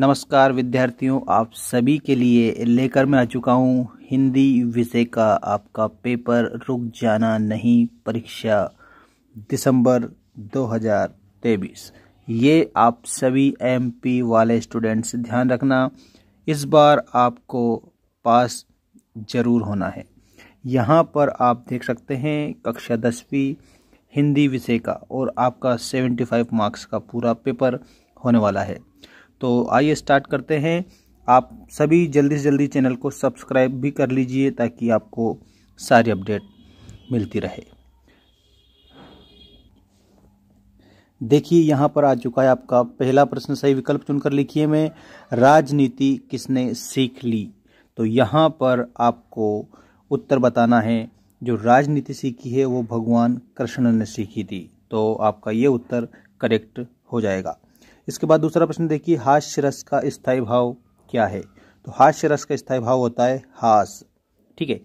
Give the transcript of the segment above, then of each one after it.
नमस्कार विद्यार्थियों आप सभी के लिए लेकर मैं आ चुका हूँ हिंदी विषय का आपका पेपर रुक जाना नहीं परीक्षा दिसंबर 2023 ये आप सभी एमपी वाले स्टूडेंट्स ध्यान रखना इस बार आपको पास ज़रूर होना है यहाँ पर आप देख सकते हैं कक्षा दसवीं हिंदी विषय का और आपका 75 मार्क्स का पूरा पेपर होने वाला है तो आइए स्टार्ट करते हैं आप सभी जल्दी से जल्दी चैनल को सब्सक्राइब भी कर लीजिए ताकि आपको सारी अपडेट मिलती रहे देखिए यहाँ पर आ चुका है आपका पहला प्रश्न सही विकल्प चुनकर लिखिए मैं राजनीति किसने सीख ली तो यहाँ पर आपको उत्तर बताना है जो राजनीति सीखी है वो भगवान कृष्ण ने सीखी थी तो आपका ये उत्तर करेक्ट हो जाएगा इसके बाद दूसरा प्रश्न देखिए हास्य रस का स्थायी भाव क्या है तो हास्य रस का स्थायी भाव होता है हास ठीक है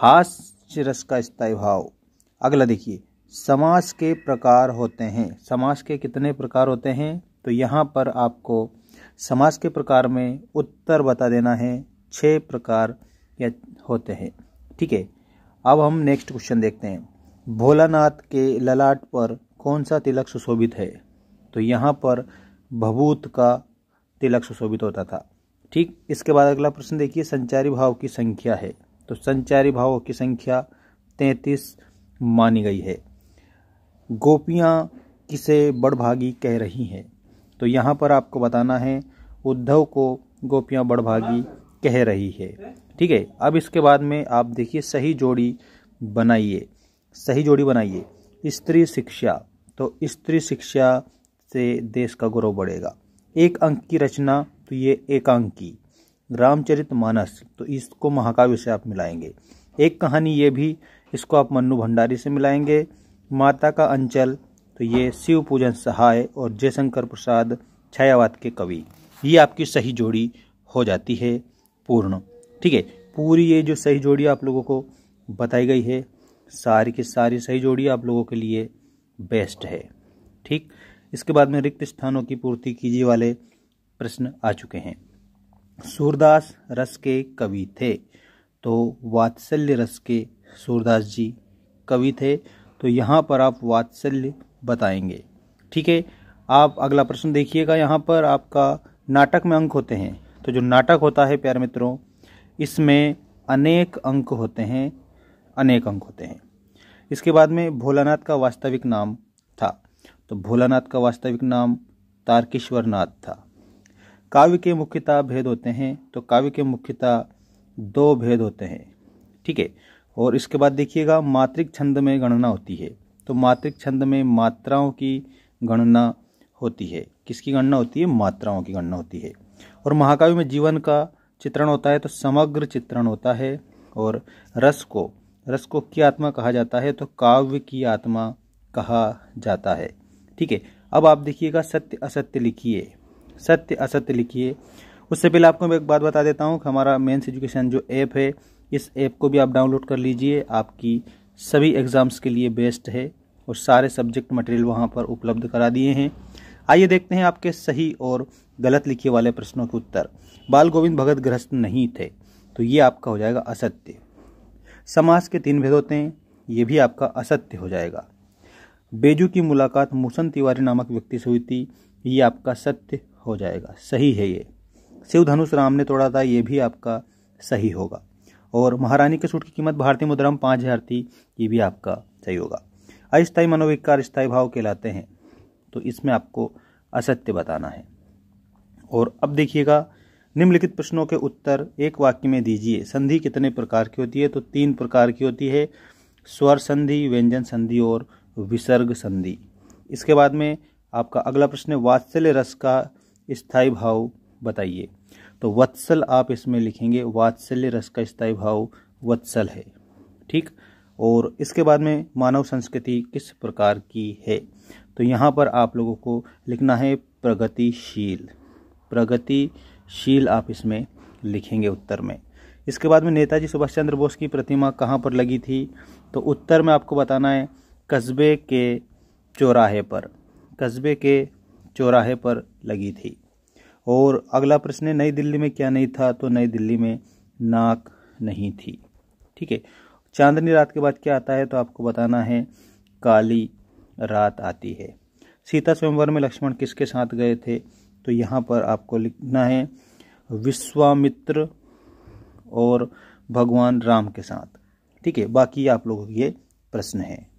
हास्य रस का स्थायी भाव अगला देखिए समास के प्रकार होते हैं समास के कितने प्रकार होते हैं तो यहाँ पर आपको समास के प्रकार में उत्तर बता देना है छः प्रकार या होते हैं ठीक है अब हम नेक्स्ट क्वेश्चन देखते हैं भोलानाथ के ललाट पर कौन सा तिलक सुशोभित है तो यहाँ पर भभूत का तिलक सुशोभित होता था ठीक इसके बाद अगला प्रश्न देखिए संचारी भाव की संख्या है तो संचारी भावों की संख्या तैतीस मानी गई है गोपियाँ किसे बड़भागी कह रही हैं तो यहाँ पर आपको बताना है उद्धव को गोपियाँ बड़भागी कह रही है ठीक है अब इसके बाद में आप देखिए सही जोड़ी बनाइए सही जोड़ी बनाइए स्त्री शिक्षा तो स्त्री शिक्षा से देश का गौरव बढ़ेगा एक अंक की रचना तो ये एकांकी रामचरित मानस तो इसको महाकाव्य से आप मिलाएंगे एक कहानी ये भी इसको आप मन्नू भंडारी से मिलाएंगे माता का अंचल तो ये शिव पूजन सहाय और जयशंकर प्रसाद छायावाद के कवि ये आपकी सही जोड़ी हो जाती है पूर्ण ठीक है पूरी ये जो सही जोड़ी आप लोगों को बताई गई है सारी की सारी सही जोड़ी आप लोगों के लिए बेस्ट है ठीक इसके बाद में रिक्त स्थानों की पूर्ति कीजिए वाले प्रश्न आ चुके हैं सूरदास रस के कवि थे तो वात्सल्य रस के सूरदास जी कवि थे तो यहाँ पर आप वात्सल्य बताएंगे ठीक है आप अगला प्रश्न देखिएगा यहाँ पर आपका नाटक में अंक होते हैं तो जो नाटक होता है प्यारे मित्रों इसमें अनेक अंक होते हैं अनेक अंक होते हैं इसके बाद में भोलानाथ का वास्तविक नाम था तो भोलानाथ का वास्तविक नाम तारकेश्वर नाथ था काव्य के मुख्यतः भेद होते हैं तो काव्य के मुख्यतः दो भेद होते हैं ठीक है और इसके बाद देखिएगा मात्रिक छंद में गणना होती है तो मात्रिक छंद में मात्राओं की गणना होती है किसकी गणना होती है मात्राओं की गणना होती है और महाकाव्य में जीवन का चित्रण होता है तो समग्र चित्रण होता है और रस को रस को की आत्मा कहा जाता है तो काव्य की आत्मा कहा जाता है ठीक है अब आप देखिएगा सत्य असत्य लिखिए सत्य असत्य लिखिए उससे पहले आपको मैं एक बात बता देता हूँ हमारा मेंस एजुकेशन जो ऐप है इस ऐप को भी आप डाउनलोड कर लीजिए आपकी सभी एग्ज़ाम्स के लिए बेस्ट है और सारे सब्जेक्ट मटेरियल वहाँ पर उपलब्ध करा दिए हैं आइए देखते हैं आपके सही और गलत लिखे वाले प्रश्नों के उत्तर बाल गोविंद भगत ग्रस्त नहीं थे तो ये आपका हो जाएगा असत्य समाज के तीन भेद होते हैं ये भी आपका असत्य हो जाएगा बेजू की मुलाकात मूसन तिवारी नामक व्यक्ति से हुई थी ये आपका सत्य हो जाएगा सही है ये शिव धनुष राम ने तोड़ा था ये भी आपका सही होगा और महारानी के सूट की कीमत भारतीय मुद्रा में पाँच हज़ार थी ये भी आपका सही होगा अस्थायी मनोविकार स्थायी भाव कहलाते हैं तो इसमें आपको असत्य बताना है और अब देखिएगा निम्नलिखित प्रश्नों के उत्तर एक वाक्य में दीजिए संधि कितने प्रकार की होती है तो तीन प्रकार की होती है स्वर संधि व्यंजन संधि और विसर्ग संधि इसके बाद में आपका अगला प्रश्न है वात्सल्य रस का स्थायी भाव बताइए तो वत्सल आप इसमें लिखेंगे वात्सल्य रस का स्थायी भाव वत्सल है ठीक और इसके बाद में मानव संस्कृति किस प्रकार की है तो यहाँ पर आप लोगों को लिखना है प्रगतिशील प्रगतिशील आप इसमें लिखेंगे उत्तर में इसके बाद में नेताजी सुभाष चंद्र बोस की प्रतिमा कहाँ पर लगी थी तो उत्तर में आपको बताना है कस्बे के चौराहे पर कस्बे के चौराहे पर लगी थी और अगला प्रश्न है नई दिल्ली में क्या नहीं था तो नई दिल्ली में नाक नहीं थी ठीक है चांदनी रात के बाद क्या आता है तो आपको बताना है काली रात आती है सीता स्वयंवर में लक्ष्मण किसके साथ गए थे तो यहाँ पर आपको लिखना है विश्वामित्र और भगवान राम के साथ ठीक है बाकी आप लोगों के ये प्रश्न है